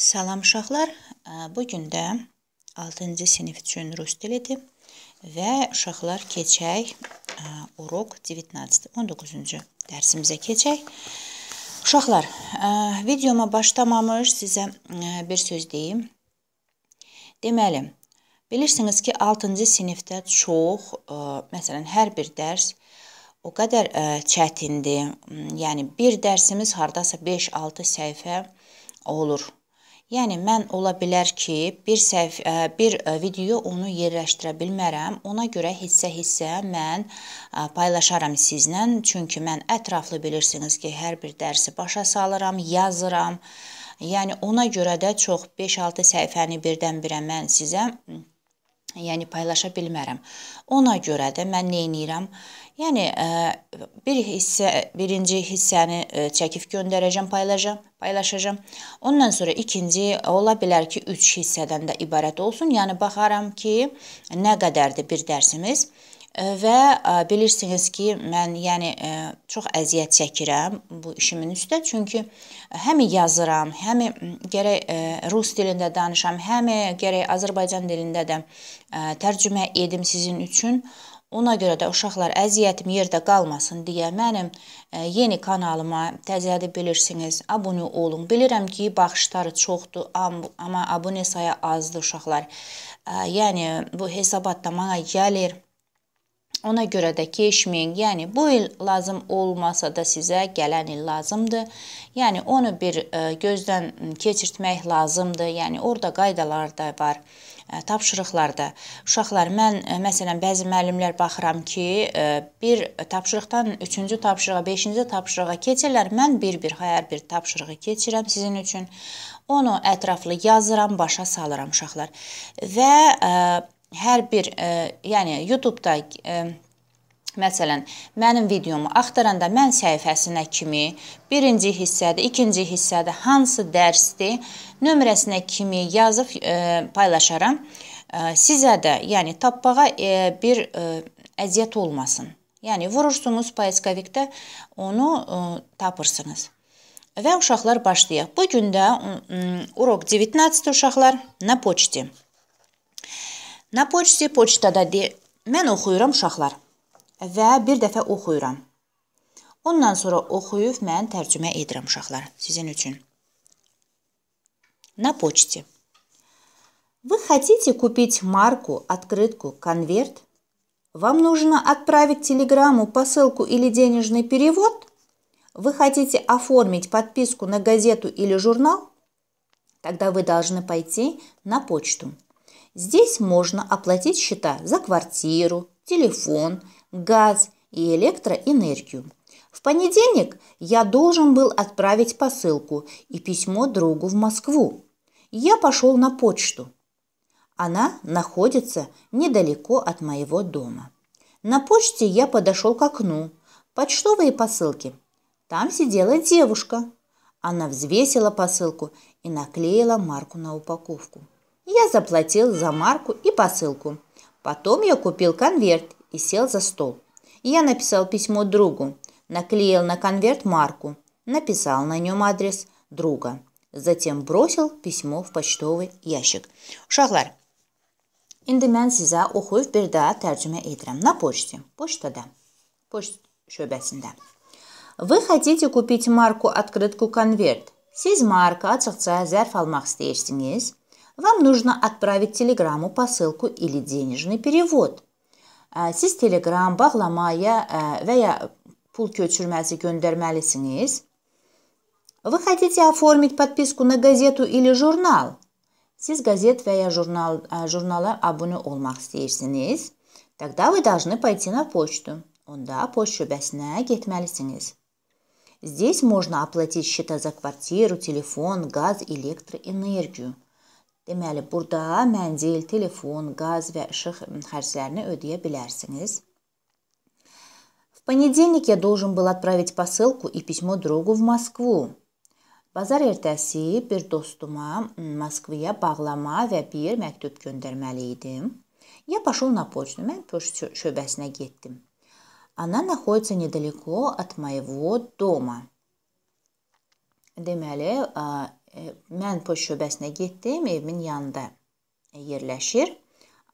Salam uşaqlar. Bu gün də 6-cı sinif üçün rus dilidir və uşaqlar keçək urok 19-19-cu dərsimizə keçək. Uşaqlar, videoma başlamamış sizə bir söz deyim. Deməli, bilirsiniz ki, 6-cı sinifdə çox, məsələn, hər bir dərs o qədər ə, çətindir. Yəni bir dərsimiz hardasa 5-6 səhifə olur. Yəni mən ola bilər ki, bir səhv e, bir e, video onu yerləşdirə bilmərəm. Ona görə hissə-hissə mən e, paylaşaram sizlə, çünki mən ətraflı bilirsiniz ki, hər bir dərsi başa salıram, yazıram. Yəni ona görə də çox 5-6 səhifəni birdən-birə mən sizə yəni paylaşa bilmərəm. Ona görə də mən nə edirəm? Yəni bir hissə, birinci hissəni e, çəkib göndərəcəm, paylaşacağam, paylaşacağam. Ondan sonra ikinci ola bilər ki, 3 hissədən də ibarət olsun. Yəni baxaram ki, nə qədərdir bir dərsimiz e, və bilirsiniz ki, mən yəni çox əziyyət çəkirəm bu işimin üstə, çünki həm yazıram, həm gərək rus dilində danışam, həm gərək Azərbaycan dilində də tərcümə edim sizin üçün. Ona görə də uşaqlar əziyyətim yerdə qalmasın deyə mənim e, yeni kanalıma təzədi bilirsiniz, abunə olun. Bilirəm ki, baxışları çoxdur, amma abunə sayı azdır uşaqlar. E, yəni bu hesabat da mənə gəlir. Ona görə də keçməyin. Yəni bu il lazım olmasa da sizə gələn il lazımdır. Yəni onu bir e, gözdən keçirtmək lazımdır. Yəni orada qaydalar da var. E, tapşırıqlarda uşaqlar mən e, məsələn bəzi müəllimlər baxıram ki, e, bir tapşırıqdan 3-cü tapşırığa, 5-ci tapşırığa keçirlər. Mən bir-bir hər bir tapşırığı keçirəm sizin üçün. Onu ətraflı yazıram, başa salıram uşaqlar. Və ə, hər bir, ə, yəni YouTube-da ə, Məsələn, mənim videomu axtaranda mən səhifəsinə kimi, birinci hissədə, ikinci hissədə hansı dərsdir, nömrəsinə kimi yazıb e, paylaşaram. E, sizə də, yəni tapmağa e, bir e, əziyyət olmasın. Yəni vurursunuz poiskovikdə, onu e, tapırsınız. Və uşaqlar başlayaq. Bu gün də урок 19 uşaqlar на почте. На почте почtada de mən oxuyuram uşaqlar. və bir dəfə oxuyuram. Ondan sonra oxuyub mən tərcümə edirəm uşaqlar sizin üçün. На почте. Вы хотите купить марку, открытку, конверт? Вам нужно отправить телеграмму, посылку или денежный перевод? Вы хотите оформить подписку на газету или журнал? Тогда вы должны пойти на почту. Здесь можно оплатить счета за квартиру, телефон, телефон газ и электроэнергию. В понедельник я должен был отправить посылку и письмо другу в Москву. Я пошел на почту. Она находится недалеко от моего дома. На почте я подошел к окну. Почтовые посылки. Там сидела девушка. Она взвесила посылку и наклеила марку на упаковку. Я заплатил за марку и посылку. Потом я купил конверт и сел за стол. я написал письмо другу, наклеил на конверт марку, написал на нем адрес друга. Затем бросил письмо в почтовый ящик. Шахлар, indi mən sizə oxuyub bir daha tərcümə edirəm. На почте, почтада, почт şöbəsində. Вы хотите купить марку, открытку, конверт? Сиз марка, açıqca zərf almaq istəyirsiniz. Вам нужно отправить телеграмму, посылку или денежный перевод – siz Telegram, bağlamaya və ya pul köçürməsi göndərməlisiniz. Вы хотите оформить подписку на газету или журнал? Siz gazet və ya jurnal, jurnala abunə olmaq istəyirsiniz. Тогда вы должны пойти на почту. Onda poçt şöbəsinə getməlisiniz. Здесь можно оплатить счета за квартиру, телефон, газ, электроэнергию. Deməli, burada mənzil, telefon, qaz və işıq xərclərini ödəyə bilərsiniz. В понедельник я должен был отправить посылку и письмо другу в Москву. Bazar ertəsi bir dostuma Moskvaya bağlama və bir məktub göndərməli idim. Я пошел на почту. Mən poçt şöbəsinə getdim. Она находится недалеко от моего дома. Deməli, E, mən poçt şöbəsinə getdim, evimin yanında e, yerləşir.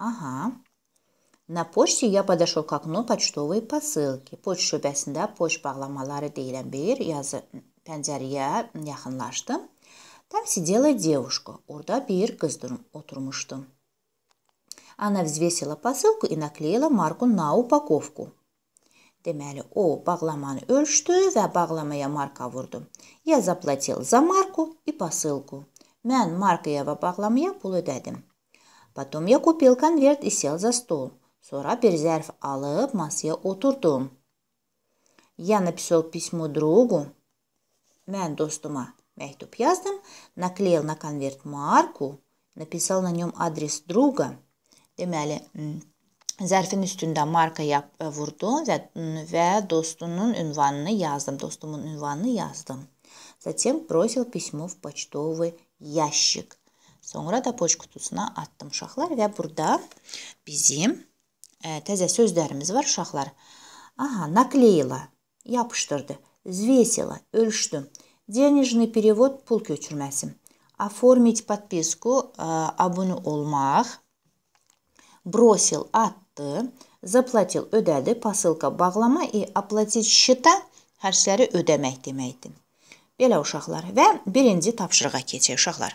Aha. Na poçte я подошел к окну почтовые посылки. Poçt şöbəsində poçt bağlamaları deyilən bir yazı pəncərəyə yaxınlaşdım. Там сидела девушка. Orada bir qız oturmuşdu. Она взвесила посылку и наклеила марку на упаковку. Deməli, o bağlamanı ölçdü və bağlamaya marka vurdu. Я заплатил за марку и посылку. Mən markaya və bağlamaya pul ödədim. Потом я купил конверт и сел за стол. Sonra bir zərf alıb masaya oturdum. Я написал письмо другу. Mən dostuma məktub yazdım, наклеил на конверт марку, написал на нем адрес друга. Deməli, Zərfin üstündə marka yap, e, vurdum və, və dostunun ünvanını yazdım. Dostumun ünvanını yazdım. Затем бросил письмо в почтовый ящик. Sonra da poçt qutusuna atdım uşaqlar və burada bizim ə, e, təzə sözlərimiz var uşaqlar. Aha, наклеила, yapışdırdı. Взвесила, ölçdüm. Денежный перевод pul köçürməsi. Оформить подписку, e, ə, abunə olmaq. Бросил, atdı artdı. Zaplatil ödədi, pasılka bağlama i aplatit şita hərfləri ödəmək deməkdir. Belə uşaqlar və birinci tapşırığa keçək uşaqlar.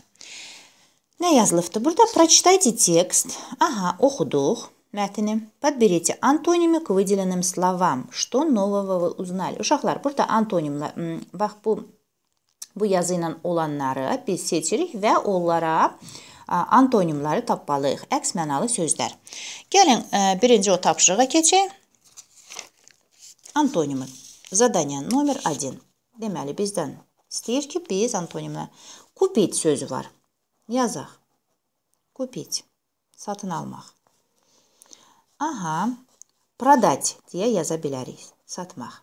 Nə yazılıbdı? Burada прочитайте текст. Aha, oxuduq mətni. Подберите антонимы к выделенным словам. Что нового вы узнали? Uşaqlar, burada antonimlər, bax bu bu yazı ilə olanları biz seçirik və onlara antonimləri tapmalıyıq. Əks mənalı sözlər. Gəlin e, birinci o tapşırığa keçək. Antonimi. Zadaniya nömr 1. Deməli bizdən istəyir ki, biz antonimlə kupit sözü var. Yazaq. Kupit. Satın almaq. Aha. Prodat deyə yaza bilərik. Satmaq.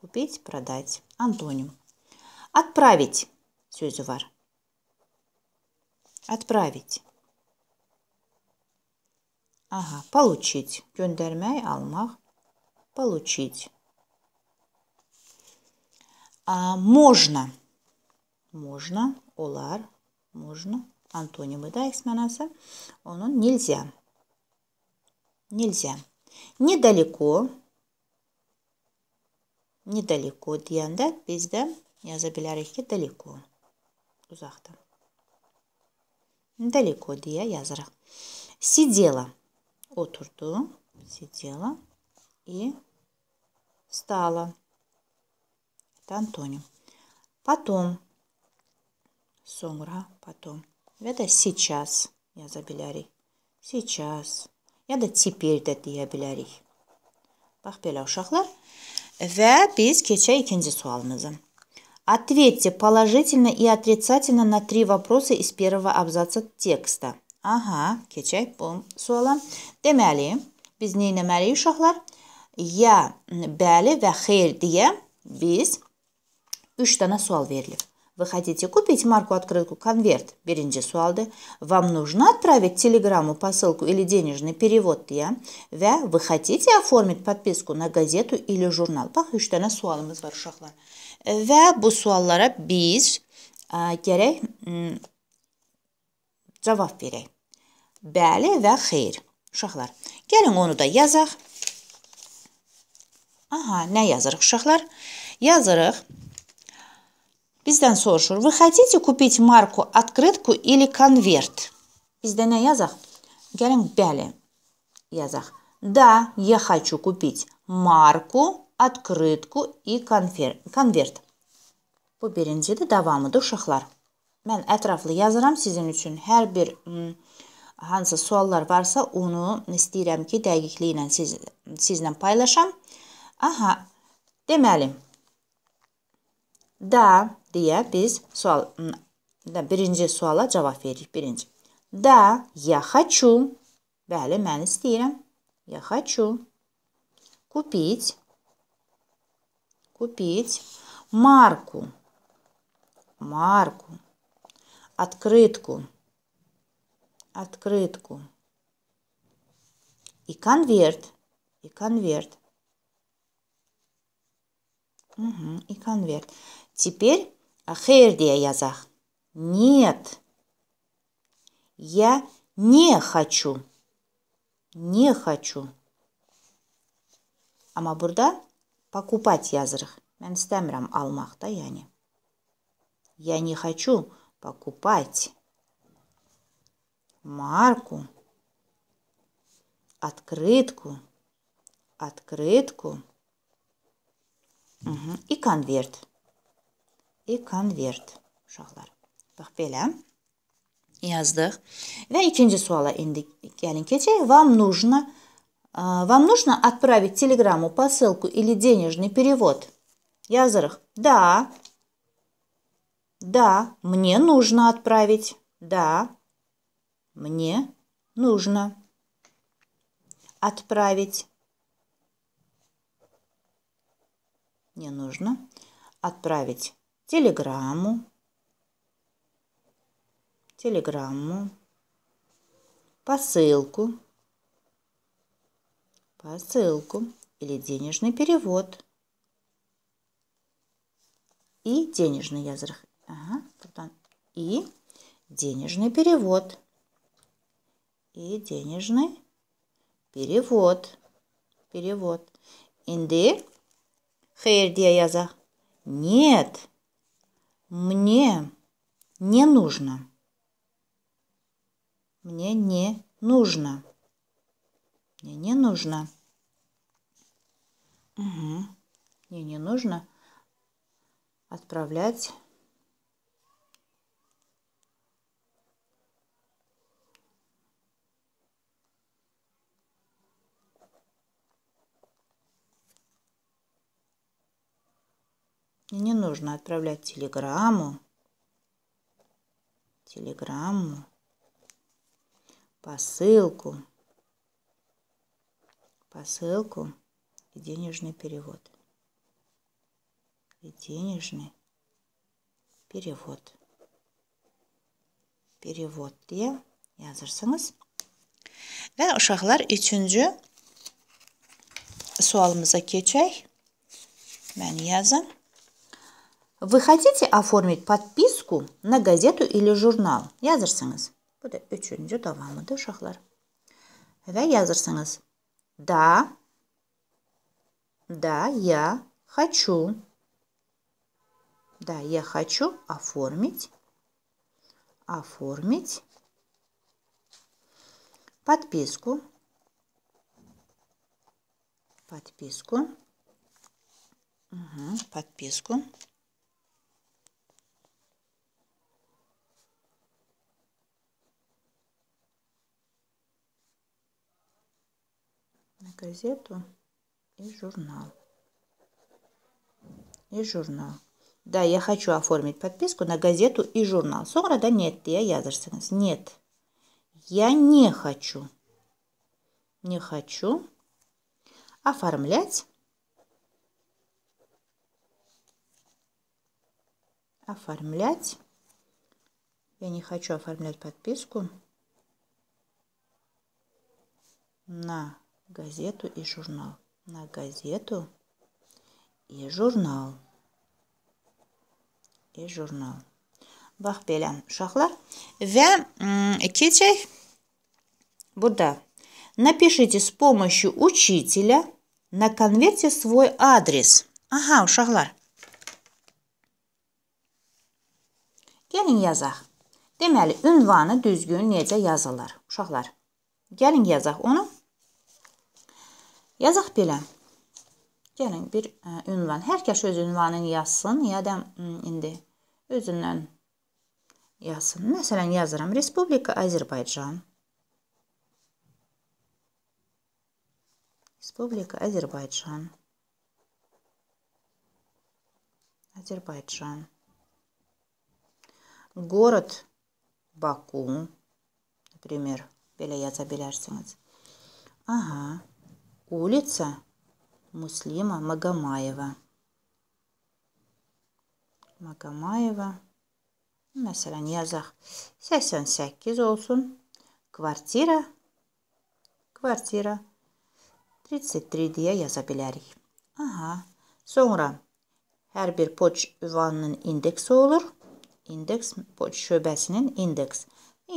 Купить, продать. Антоним. Отправить sözü var. Отправить. Ага, получить. Göndermek, алмах, Получить. А, можно. Можно. олар, Можно. Антонимы да он, он нельзя. Нельзя. Недалеко. Недалеко пизда, я бізде яза далеко. Uzaktan. далеко diye yazırıq. Сидела oturdu. Сидела и стала. Это антоним. Потом. Sonra потом. Və də сейчас yaza bilərik. Сейчас. Ya da теперь də deyə bilərik. Bax belə uşaqlar. Və biz keçək ikinci sualımıza. Ответьте положительно и отрицательно на три вопроса из первого абзаца текста. Aha, keçək bu suala. Deməli, biz nə etməliyik uşaqlar? Ya bəli və xeyr deyə biz 3 dənə sual verilib. Вы хотите купить марку-открытку «Конверт» Беринджи Суалды? Вам нужно отправить телеграмму, посылку или денежный перевод я? Вя, вы хотите оформить подписку на газету или журнал? Bax, üç dənə sualımız var uşaqlar. Və bu suallara biz ə, gərək ə, cavab verək. Bəli və xeyr. Uşaqlar, gəlin onu da yazaq. Aha, nə yazırıq uşaqlar? Yazırıq. Bizdən soruşur, вы хотите купить марку, открытку или конверт? Bizdə nə yazaq? Gəlin, bəli, yazaq. Да, я хочу купить марку, открытку и конверт. Bu birincidir, davamıdır uşaqlar. Mən ətraflı yazıram sizin üçün. Hər bir hansısa suallar varsa, onu istəyirəm ki, dəqiqliklə siz, sizlə paylaşam. Aha, deməli. Да, deyə biz sual birinci suala cavab veririk. Birinci. Да, я хочу. Bəli, mən istəyirəm. Я хочу. Купить. Купить. Марку. Марку. Открытку. Открытку. И конверт. И конверт. Угу, и конверт. Теперь Ахер diye yazar. Нет. Я не хочу. Не хочу. Ama burada покупать yazırıq. Mən istəmirəm almaq da, yəni. Я не хочу покупать марку, открытку, открытку угу. и конверт и конверт uşaqlar. Bax belə yazdıq. Və ikinci suala indi gəlin keçək. Вам нужно а, вам нужно отправить телеграмму, посылку или денежный перевод? Yazırıq. Да. Да, мне нужно отправить. Да. Мне нужно отправить. Мне нужно отправить телеграмму, телеграмму, посылку, посылку или денежный перевод. И денежный я зар... ага, и денежный перевод. И денежный перевод. Перевод. Инди хейр дияза. А Нет. Мне не нужно. Мне не нужно. Мне не нужно. Угу. Мне не нужно отправлять Мне не нужно отправлять телеграмму. Телеграмму. Посылку. Посылку и денежный перевод. И денежный перевод. Перевод я diye yazırsanız. Ve uşaqlar üçüncü sualımıza keçək. Məni yazın. Вы хотите оформить подписку на газету или журнал? Yazırsınız. Bu da вам, да Шахлар? Ve yazırsınız. Да. Да, я хочу. Да, я хочу оформить. Оформить. Подписку. Подписку. Угу, подписку. газету и журнал. И журнал. Да, я хочу оформить подписку на газету и журнал. да нет, я язерсенс Нет. Я не хочу. Не хочу оформлять оформлять. Я не хочу оформлять подписку на газету и журнал. На газету и журнал. И jurnal. Bax belə uşaqlar. Və keçək burada. Напишите с помощью учителя на конверте свой адрес. Aha, uşaqlar. Gəlin yazaq. Deməli, ünvanı düzgün necə yazılır? Uşaqlar, gəlin yazaq onu. Yazaq belə. Gəlin bir ə, e, ünvan. Hər kəs öz ünvanını yazsın, ya da indi özündən yazsın. Məsələn yazıram Respublika Azərbaycan. Respublika Azərbaycan. Азербайджан. Город Баку, например, belə yaza bilərsiniz. Aha. Улица Муслима Магомаева. Magamaeva məsələn yazaq 88 olsun. Kvartira kvartira 33 deyə yaza bilərik. Aha. Sonra hər bir poç ünvanının indeksi olur. İndeks poç şöbəsinin indeks.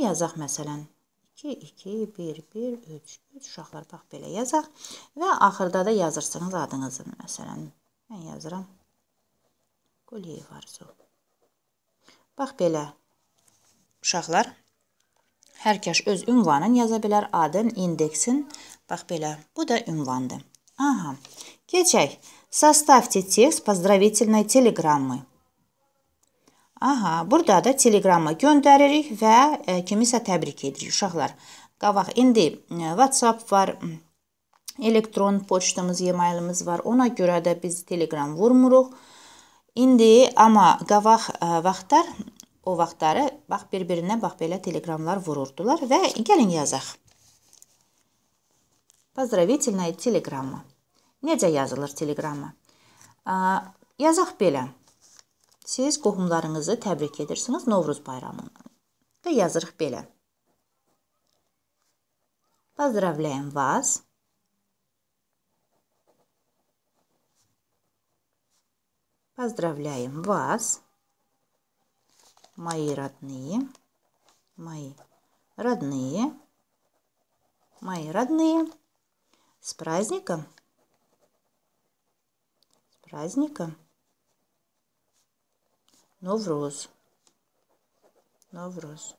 Yazaq məsələn 2, 2, 1, 1, 3. 3 uşaqlar bax belə yazaq və axırda da yazırsınız adınızı. Məsələn, mən yazıram Quliyev Arzu. Bax belə uşaqlar hər kəs öz ünvanını yaza bilər, adın, indeksin. Bax belə. Bu da ünvandır. Aha. Keçək. Составьте текст поздравительной телеграммы. Aha, burada da Telegram'a göndəririk və ə, e, kimisə təbrik edirik uşaqlar. Qavaq, indi ə, e, WhatsApp var, elektron poçtamız, e-mailimiz var. Ona görə də biz Telegram vurmuruq. İndi amma qavaq ə, e, vaxtlar, o vaxtları bax bir-birinə bax belə Telegramlar vururdular və gəlin yazaq. Поздравительная телеграмма. Necə yazılır teleqramma? Yazaq belə. siz qohumlarınızı təbrik edirsiniz Novruz bayramından. Və yazırıq belə. Поздравляем вас. Поздравляем вас, мои родные, мои родные, мои родные, с праздником, с праздником. Novruz. Novruz.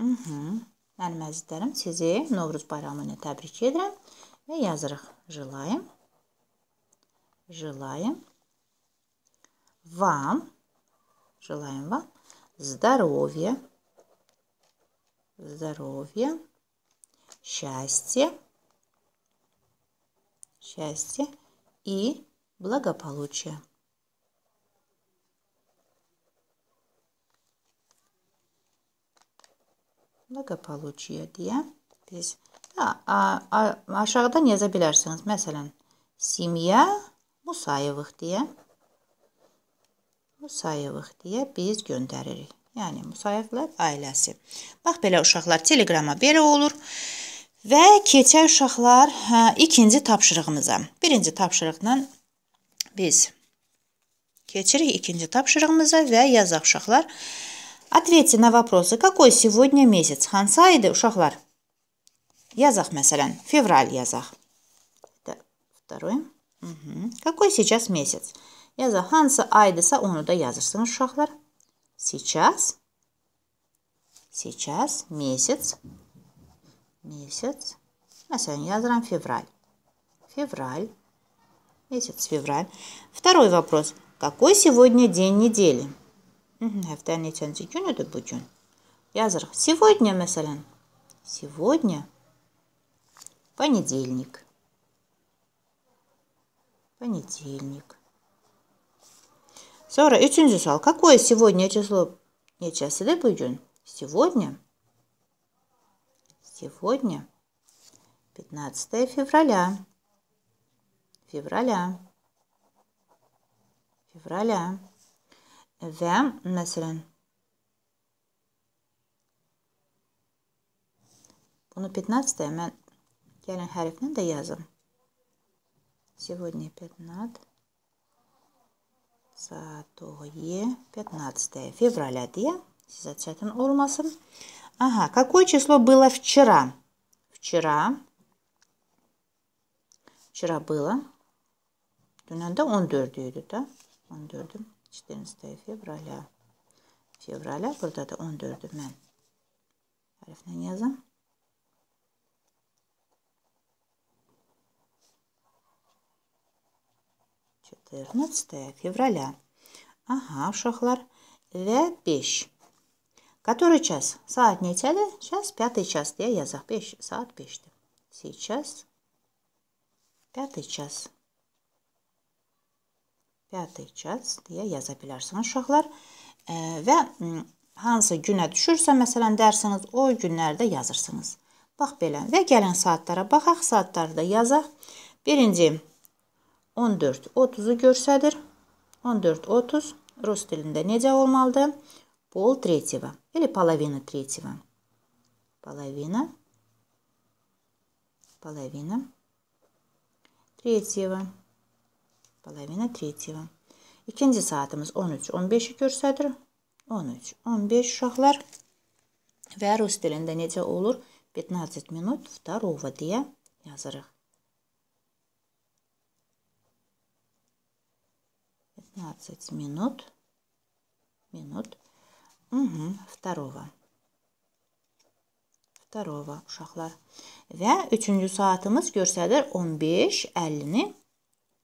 Mənim əzizlərim, sizi Novruz bayramı ilə təbrik edirəm və yazırıq. Желаем, желаем вам, желаем вам здоровья, здоровья, счастья, счастья и благополучия. благополучия deyə biz aşağıdan yaza bilərsiniz. Məsələn, Simya Musayevıq deyə Musayevıq deyə biz göndəririk. Yəni, Musayevlar ailəsi. Bax, belə uşaqlar teleqrama belə olur. Və keçək uşaqlar hə, ikinci tapşırığımıza. Birinci tapşırıqla biz keçirik ikinci tapşırığımıza və yazaq uşaqlar. Uşaqlar. Ответьте на вопросы, какой сегодня месяц? Ханса Хансайды Шахлар Язах, масалян. Февраль язах. второй. Угу. Какой сейчас месяц? Язах ханса айдыса онуда Язарсен Шахлар. Сейчас. Сейчас месяц. Месяц. Масалян язарам февраль. Февраль. Месяц февраль. Второй вопрос. Какой сегодня день недели? Həftənin neçənci günüdür bu gün? Yazırıq. Сегодня, məsələn. Сегодня понедельник. Понедельник. Sonra üçüncü sual. Какое сегодня число? Нечесіде bugün? Сегодня. Сегодня. 15 февраля. Февраля. Февраля. ذا مثلا Bunu 15 mən gəlin hərflə də yazım. Сегодня 15. Сатое 15 февраля diye size çətin olmasın. Ага, какое число было вчера? Вчера. Вчера было. Dünən də 14 idi də. 14-üm. 14 fevralə. Fevralə burada da 14-ü mən hərflə yazım. Четырнадцатое февраля. Ага, uşaqlar. Və 5. Который час? Saat neçədir? Час 5 час deyə yazaq. 5 saat 5-dir. Сейчас 5 час пятый час deyə yaza bilərsiniz uşaqlar. Və hansı günə düşürsə, məsələn, dərsiniz o günlərdə yazırsınız. Bax belə. Və gələn saatlara baxaq, saatları da yazaq. Birinci 14.30-u görsədir. 14.30 rus dilində necə olmalıdır? Пол третьего или половина третьего. Половина. Половина третьего половина третьего. İkinci saatimiz 13, 15-i göstərir. 13, 15 uşaqlar. Və rus dilində necə olur? 15 minut второго deyə yazırıq. 15 минут. Минут. Угу, второго. Второго uşaqlar. Və üçüncü saatimiz göstərir 15.50-ni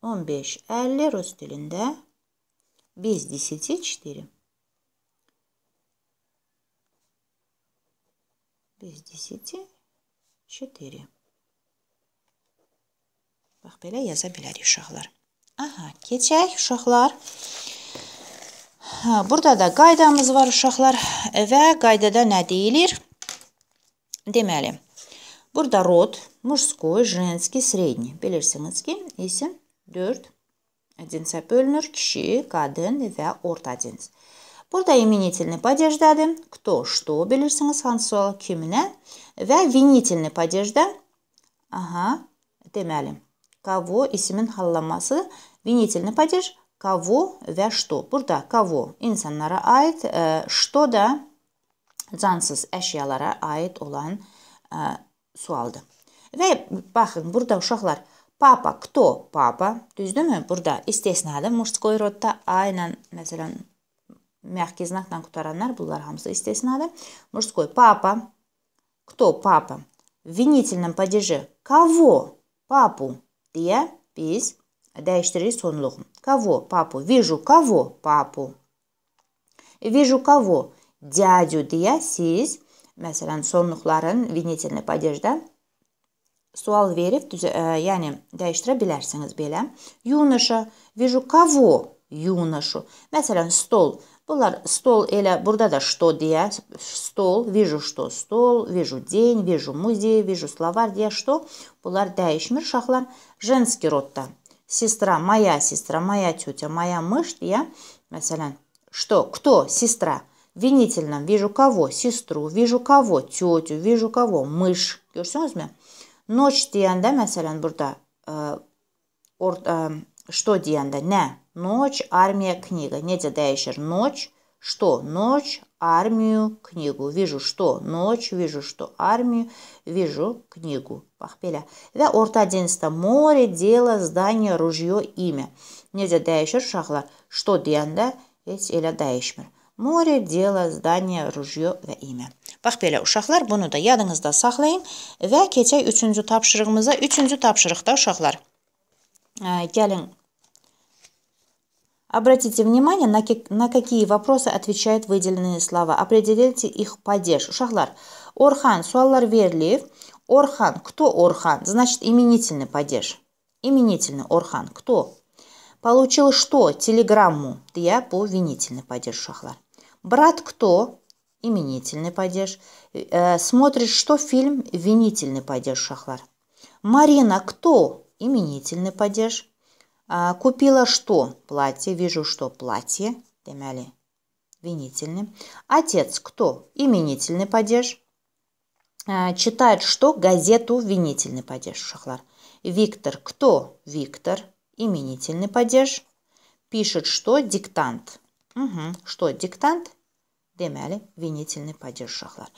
15.50 rus dilində без 10.4. Без 10.4. Bax, belə yaza bilərik uşaqlar. Aha, keçək uşaqlar. Ha, burada da qaydamız var uşaqlar və qaydada nə deyilir? Deməli, burada rod, мужской, женский, средний. Bilirsiniz ki, isim dörd cinsə bölünür. Kişi, qadın və orta cins. Burada iminitelni падеждədir. Кто, что bilirsiniz, hansı sual kiminə? Və vinitelni падежdə. Aha, deməli. Кого ismin hallanması, vinitelni падеж, кого və что. Burada кого insanlara aid, э, что da cansız əşyalara aid olan ə, sualdır. Və baxın, burada uşaqlar, ə, Papa кто? Papa. Düzdürmü? Burada istisnalı мужской rodda a ilə məsələn məhki znakla qutaranlar bunlar hamısı istisnalı. Мужской papa. Кто papa? В винительном падеже кого? Папу. Diye biz dəyişdiririk sonluğu. Кого? Папу. Вижу кого? Папу. Вижу кого? Дядю deyə siz məsələn sonluqların винительный падежdə sual verib düzə, ə, e, yəni dəyişdirə bilərsiniz belə. Юноша, вижу кого? Юношу. Məsələn, stol. Bunlar stol elə burada da что deyə stol, вижу что stol, вижу день, вижу музей, вижу словарь deyə что. Bunlar dəyişmir. Uşaqlar женский родда. Сестра, моя сестра, моя тетя, моя мышь deyə məsələn, что, кто, сестра. Винительном вижу кого? Сестру, вижу кого? Тетю, вижу кого? Мышь. Görürsünüzmü? Noç deyəndə, məsələn, burada что deyəndə nə? Noç, armiya, kniga. Necə dəyişir? Noç, что? Noç, армию, книгу. Вижу, что ночь, вижу, что армию, вижу книгу. Бахпеля. Və orta densdə more, дело, здание, ружье, имя. Necə dəyişir uşaqlar? Что deyəndə heç elə dəyişmir. More, дело, здание, ружье və имя. Bax belə uşaqlar, bunu da yadınızda saxlayın və keçək üçüncü tapşırığımıza. Üçüncü tapşırıqda uşaqlar, gəlin. Обратите внимание, на, на какие вопросы отвечают выделенные слова. Определите их падеж. Ушахлар. Орхан. Суаллар верлиев. Орхан. Кто Орхан? Значит, именительный падеж. Именительный Орхан. Кто? Получил что? Телеграмму. Я по винительной падеж Шахлар. Брат кто? именительный падеж. Э, смотришь, что фильм винительный падеж, Шахлар. Марина, кто? Именительный падеж. «А, купила что? Платье. Вижу, что платье. Демяли. Винительный. Отец кто? Именительный падеж. «А, читает что? Газету. Винительный падеж, Шахлар. Виктор кто? Виктор. Именительный падеж. Пишет что? Диктант. Угу. Что? Диктант? Deməli, vinitelini padir uşaqlar.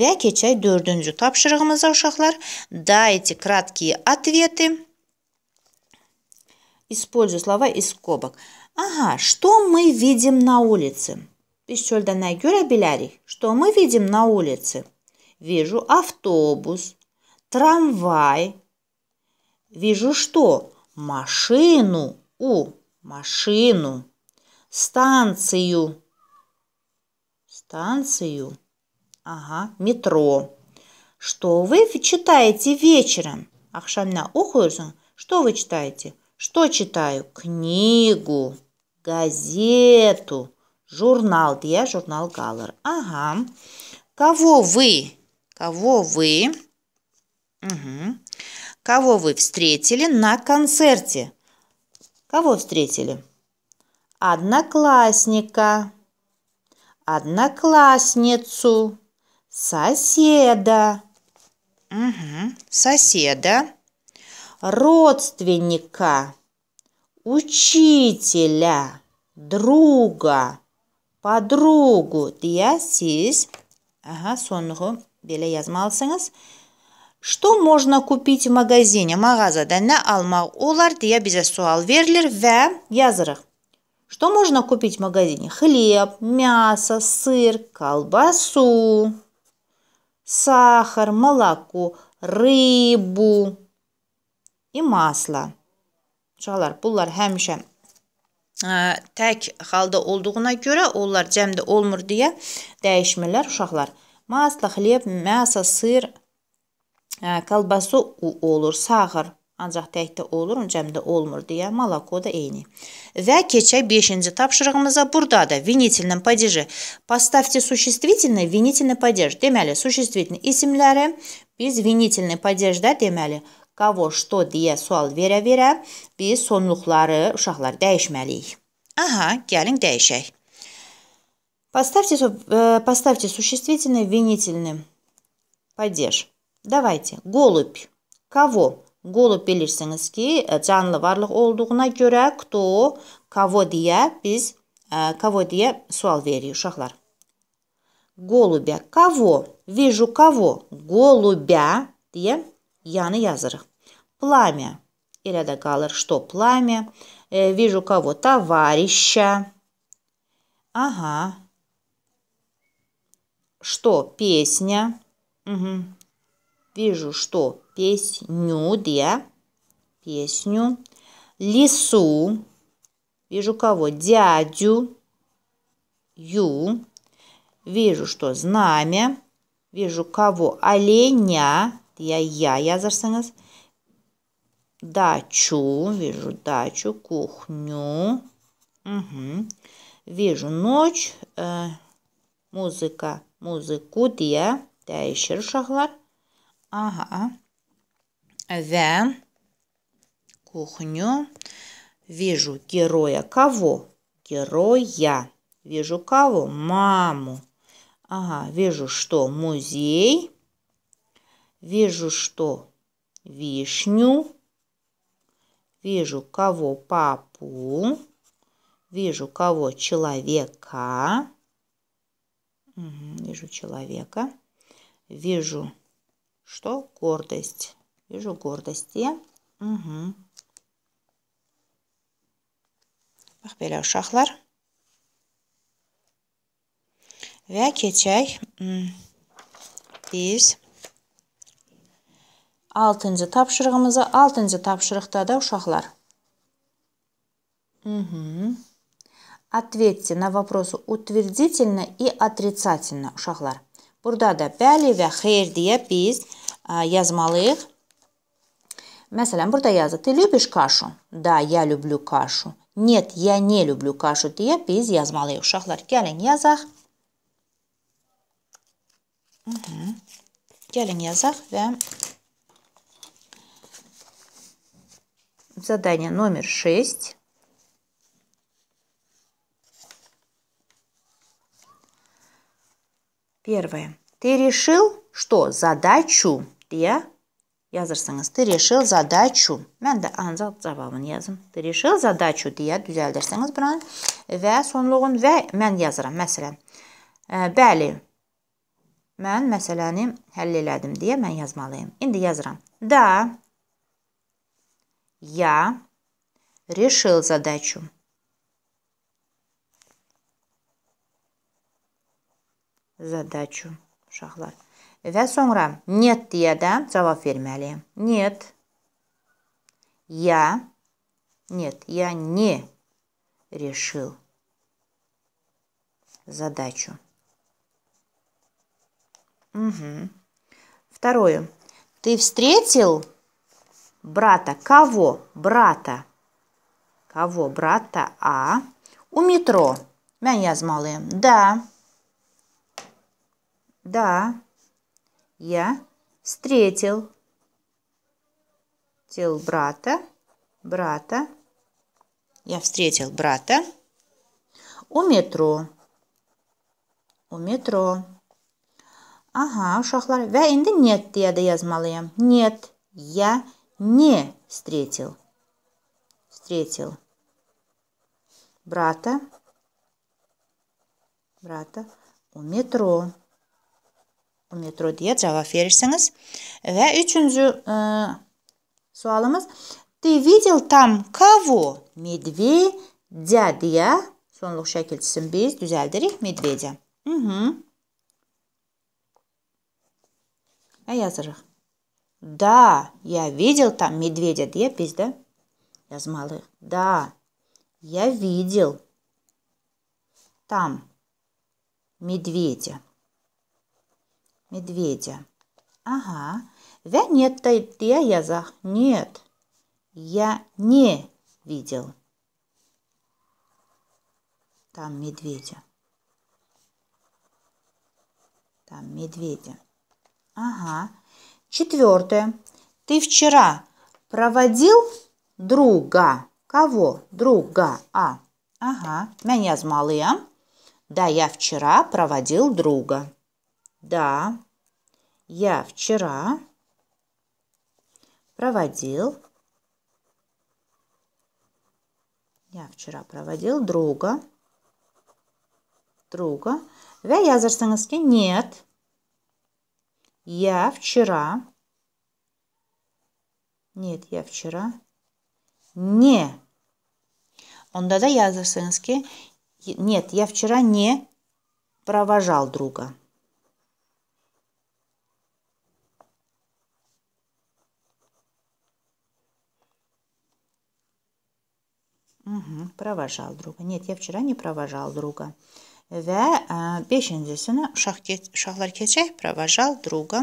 Və keçək 4-cü tapşırığımıza uşaqlar. Дайте краткие ответы. Использую слова из скобок. Ага, что мы видим на улице? Biz çöldə görə bilərik? Что мы видим на улице? Вижу автобус, трамвай. Вижу что? Машину. У. Машину. Станцию станцию, ага, метро. Что вы читаете вечером? Ахшамна ухуйрсон. Что вы читаете? Что читаю? Книгу, газету, журнал. Я журнал Галлер. Ага. Кого вы? Кого вы? Угу. Кого вы встретили на концерте? Кого встретили? Одноклассника одноклассницу, соседа. Угу. Соседа. Родственника, учителя, друга, подругу. Я siz ага, соңғы беле язмалсыңыз. Что можно купить в магазине? Магаза не алмақ олар дия бізге суал берілер вә язырық. Что можно купить в магазине? Хлеб, мясо, сыр, колбасу, сахар, молоко, рыбу и масло. Uşaqlar, bunlar həmişə ə, tək halda olduğuna görə onlar cəmdə olmur deyə dəyişmirlər uşaqlar. Masla, xleb, мясо, сыр, ə, э, колбасу olur, сахар, Ancaq təkdə olur, cəmdə olmur deyə Malako da eyni. Və keçək 5-ci tapşırığımıza. Burada da vinitelinin падежі. Поставьте существительный, винительный падеж. Deməli, существительный isimləri biz vinitelinin падежdə deməli, qavo, что deyə sual verə-verə biz sonluqları uşaqlar dəyişməliyik. Aha, gəlin dəyişək. Поставьте, э, поставьте существительный, винительный падеж. Давайте. Голубь. Кого? Golub bilirsiniz ki, canlı varlıq olduğuna görə kto, kavo deyə biz kavo deyə sual veririk uşaqlar. Golubya kavo, veju kavo, golubya deyə yanı yazırıq. Plamya elə də qalır, что plamya, veju kavo товарища. Ага. Что песня? Угу. Вижу, что песню, где песню, лесу вижу кого, дядю, ю, вижу, что знамя, вижу кого, оленя, я, я, я зарсанас, дачу, вижу дачу, кухню, угу. вижу ночь, э, музыка, музыку, где да, еще шахлар, ага, the кухню. Вижу героя кого? Героя. Вижу кого? Маму. Ага, вижу, что музей. Вижу, что вишню. Вижу кого? Папу. Вижу кого? Человека. Угу, вижу человека. Вижу что? Гордость. Вижу гордости. Уhu. Bax, belə uşaqlar. Və keçək biz 6-cı tapşırığımıza. 6-cı tapşırıqda da uşaqlar. Уhu. Ответьте на вопросы утвердительно и отрицательно uşaqlar. Burada da bəli və xeyr deyə biz ə, yazmalıyıq. Mesela burada yazdık. Ты любишь кашу? Да, я люблю кашу. Нет, я не люблю кашу Ты я yazmalıyıq. Uşaqlar, gəlin yazaq. Hı -hı. Gəlin задание номер шесть. Первое. Ты решил, что задачу, я? yazırsınız. The решил задачу. Mən də ancaq cavabını yazım. The решил задачу deyə düzəldirsiniz buranı və sonluğun və mən yazıram. Məsələn, bəli. Mən məsələni həll elədim deyə mən yazmalıyam. İndi yazıram. Да. Я решил задачу. Задачу uşaqlar. Və sonra net deyə də cavab verməliyəm. Нет. Я. Нет, я не решил задачу. Угу. Второе. Ты встретил брата? Кого? Брата. Кого? Брата А. У метро. Мен язмалıyım. Да. Да. Я встретил. Встретил брата, брата. Я встретил брата у метро. У метро. Ага, uşaqlar, və indi нет я də yazmalıyam. Нет, я не встретил. Встретил. Брата. Брата у метро metro diye cevap verirsiniz. Ve üçüncü e, sualımız Ты видел там кого? Медведя Sonluq şəkilçisini biz düzəldirik medvedya. Mhm. Və yazırıq. Да, я видел там медведя deyə biz də yazmalıyıq. Да, я видел там медведя медведя. Ага. А я нет я язах. Нет. Я не видел. Там медведя. Там медведя. Ага. Четвертое. Ты вчера проводил друга. Кого? Друга. А. Ага. Меня звали. Да, я вчера проводил друга. Да, я вчера проводил... Я вчера проводил друга. Друга. Ve yazarsanız нет. Я вчера... Нет, я вчера не. Он да да ki нет, я вчера не провожал друга. Провожал друга. Нет, я вчера не провожал друга. Və beşincisinə uşaq geç, uşaqlar keçək, provajal druga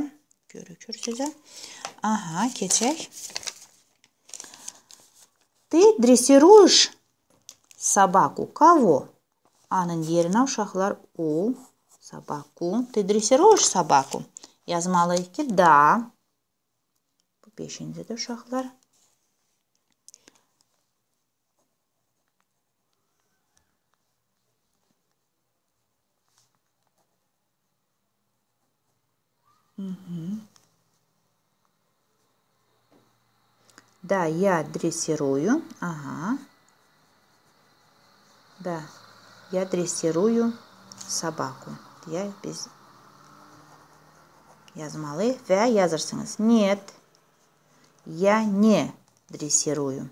görükür sizə. Aha, keçək. Ты дрессируешь собаку кого? A-nın yerinə uşaqlar u, собаку. Ты дрессируешь собаку? Yazmalıyıq ki, da. Bu beşincidir uşaqlar. Да, я дрессирую. Ага. Да, я дрессирую собаку. Я без... Я змалы? вә язарсыңыз. Нет, я не дрессирую.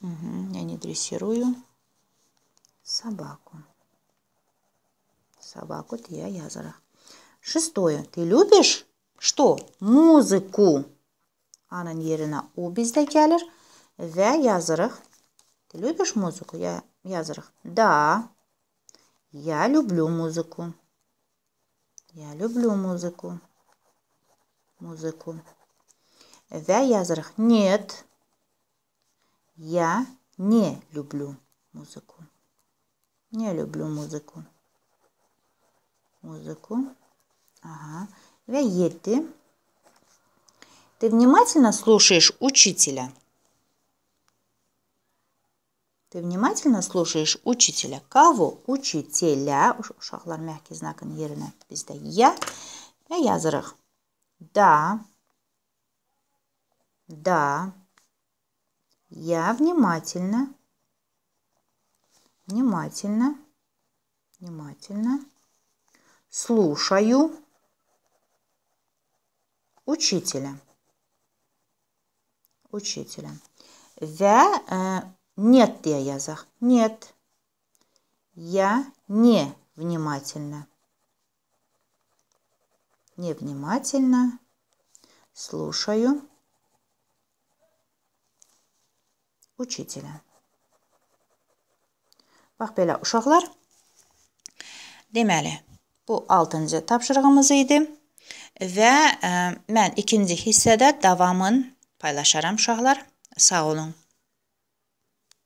Угу, я не дрессирую собаку. Собаку Тия Язера. Шестое. Ты любишь что? Музыку. Аның еріне у бізде келер. Вә Ты любишь музыку? Я язырық. Да. Я люблю музыку. Я люблю музыку. Музыку. в язрах. Нет. Я не люблю музыку. Не люблю музыку музыку. Ага. Вяеты. Ты внимательно слушаешь учителя? Ты внимательно слушаешь учителя? Кого? Учителя. шахлар мягкий знак инъерина. Безда я. Я язырах. Да. Да. Я внимательно. Внимательно. Внимательно. Слушаю учителя. Учителя. Вя э, нет я язах. Нет. Я не внимательно. Невнимательно. Слушаю. Учителя. Бах, ушахлар, ұшақлар. Bu 6-cı tapşırığımız idi. Və ə, e, mən ikinci hissədə davamın paylaşaram uşaqlar. Sağ olun.